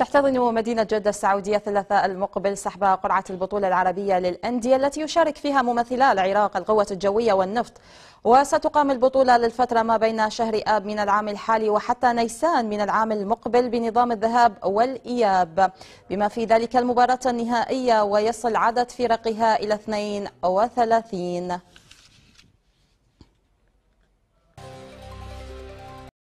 تحتضن مدينة جدة السعودية الثلاثاء المقبل سحب قرعة البطولة العربية للأندية التي يشارك فيها ممثلا العراق القوة الجوية والنفط وستقام البطولة للفترة ما بين شهر آب من العام الحالي وحتى نيسان من العام المقبل بنظام الذهاب والإياب بما في ذلك المباراة النهائية ويصل عدد فرقها إلى 32